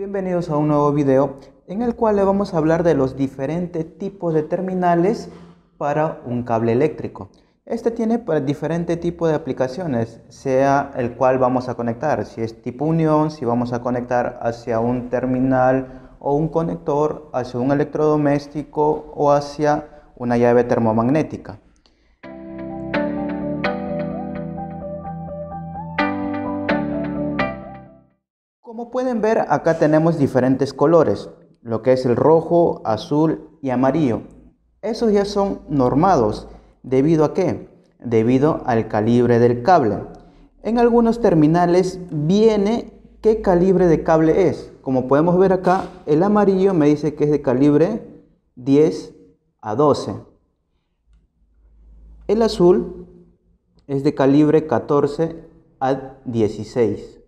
Bienvenidos a un nuevo video en el cual le vamos a hablar de los diferentes tipos de terminales para un cable eléctrico. Este tiene diferentes pues, diferente tipo de aplicaciones, sea el cual vamos a conectar, si es tipo unión, si vamos a conectar hacia un terminal o un conector, hacia un electrodoméstico o hacia una llave termomagnética. Como pueden ver, acá tenemos diferentes colores, lo que es el rojo, azul y amarillo. Esos ya son normados, ¿debido a qué? Debido al calibre del cable. En algunos terminales viene qué calibre de cable es. Como podemos ver acá, el amarillo me dice que es de calibre 10 a 12. El azul es de calibre 14 a 16.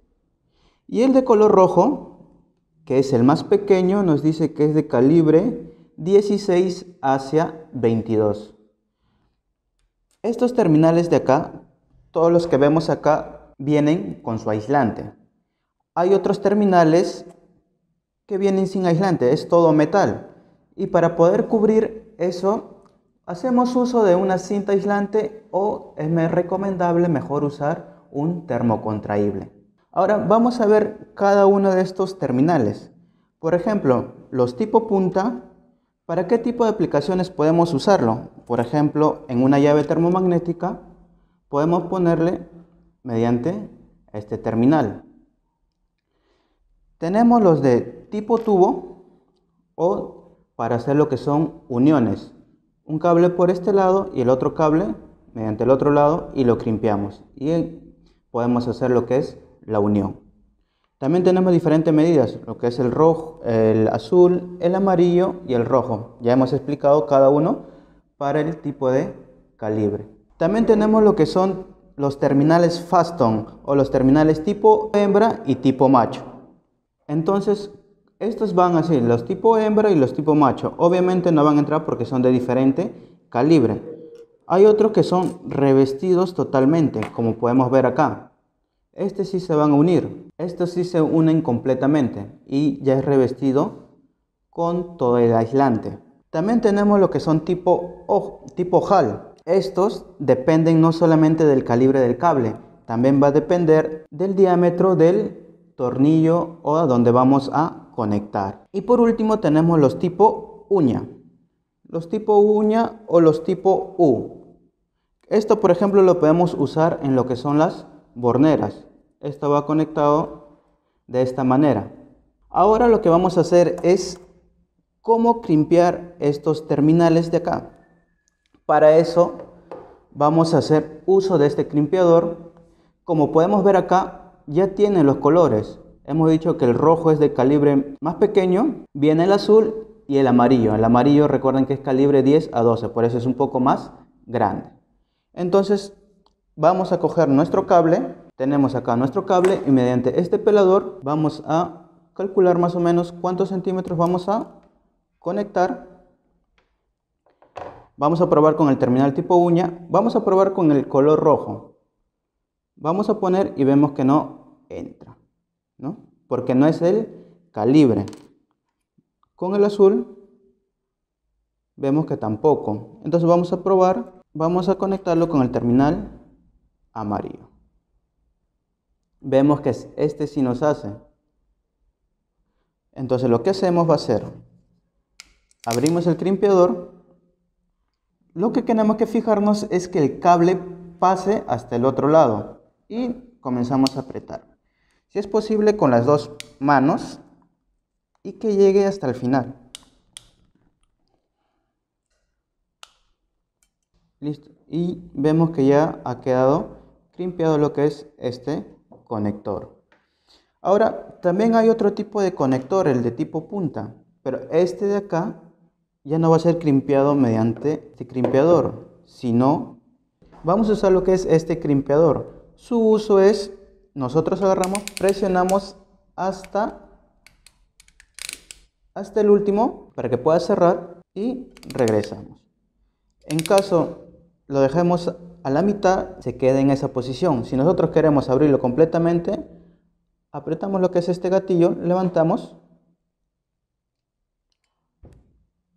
Y el de color rojo, que es el más pequeño, nos dice que es de calibre 16 hacia 22. Estos terminales de acá, todos los que vemos acá, vienen con su aislante. Hay otros terminales que vienen sin aislante, es todo metal. Y para poder cubrir eso, hacemos uso de una cinta aislante o es recomendable mejor usar un termocontraíble. Ahora vamos a ver cada uno de estos terminales. Por ejemplo, los tipo punta, ¿para qué tipo de aplicaciones podemos usarlo? Por ejemplo, en una llave termomagnética podemos ponerle mediante este terminal. Tenemos los de tipo tubo o para hacer lo que son uniones. Un cable por este lado y el otro cable mediante el otro lado y lo crimpiamos Y podemos hacer lo que es la unión. También tenemos diferentes medidas, lo que es el rojo, el azul, el amarillo y el rojo. Ya hemos explicado cada uno para el tipo de calibre. También tenemos lo que son los terminales Faston o los terminales tipo hembra y tipo macho. Entonces, estos van así, los tipo hembra y los tipo macho. Obviamente no van a entrar porque son de diferente calibre. Hay otros que son revestidos totalmente, como podemos ver acá. Estos sí se van a unir. Estos sí se unen completamente y ya es revestido con todo el aislante. También tenemos lo que son tipo, o tipo HAL. Estos dependen no solamente del calibre del cable, también va a depender del diámetro del tornillo o a donde vamos a conectar. Y por último tenemos los tipo uña. Los tipo uña o los tipo U. Esto por ejemplo lo podemos usar en lo que son las borneras. Esto va conectado de esta manera. Ahora lo que vamos a hacer es cómo crimpear estos terminales de acá. Para eso vamos a hacer uso de este crimpeador. Como podemos ver acá, ya tiene los colores. Hemos dicho que el rojo es de calibre más pequeño, viene el azul y el amarillo. El amarillo recuerden que es calibre 10 a 12, por eso es un poco más grande. Entonces Vamos a coger nuestro cable, tenemos acá nuestro cable y mediante este pelador vamos a calcular más o menos cuántos centímetros vamos a conectar. Vamos a probar con el terminal tipo uña, vamos a probar con el color rojo. Vamos a poner y vemos que no entra, ¿no? Porque no es el calibre. Con el azul vemos que tampoco. Entonces vamos a probar, vamos a conectarlo con el terminal amarillo. Vemos que este sí nos hace. Entonces lo que hacemos va a ser, abrimos el crimpeador. Lo que tenemos que fijarnos es que el cable pase hasta el otro lado y comenzamos a apretar. Si es posible con las dos manos y que llegue hasta el final. Listo. Y vemos que ya ha quedado crimpiado lo que es este conector. Ahora, también hay otro tipo de conector, el de tipo punta, pero este de acá ya no va a ser crimpiado mediante este crimpeador, sino vamos a usar lo que es este crimpeador. Su uso es, nosotros agarramos, presionamos hasta, hasta el último para que pueda cerrar y regresamos. En caso lo dejemos a la mitad se queda en esa posición. Si nosotros queremos abrirlo completamente, apretamos lo que es este gatillo, levantamos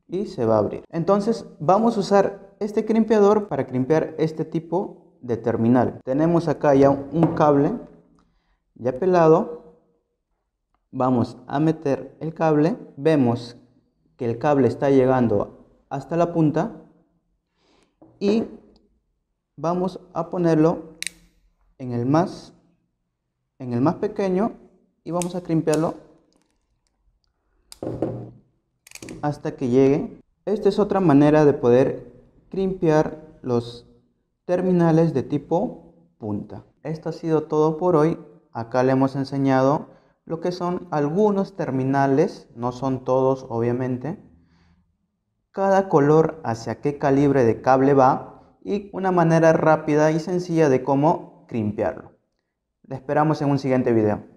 y se va a abrir. Entonces vamos a usar este crimpeador para crimpear este tipo de terminal. Tenemos acá ya un cable ya pelado. Vamos a meter el cable. Vemos que el cable está llegando hasta la punta y vamos a ponerlo en el más en el más pequeño y vamos a crimpearlo hasta que llegue esta es otra manera de poder crimpear los terminales de tipo punta esto ha sido todo por hoy acá le hemos enseñado lo que son algunos terminales no son todos obviamente cada color hacia qué calibre de cable va y una manera rápida y sencilla de cómo crimpearlo. Le esperamos en un siguiente video.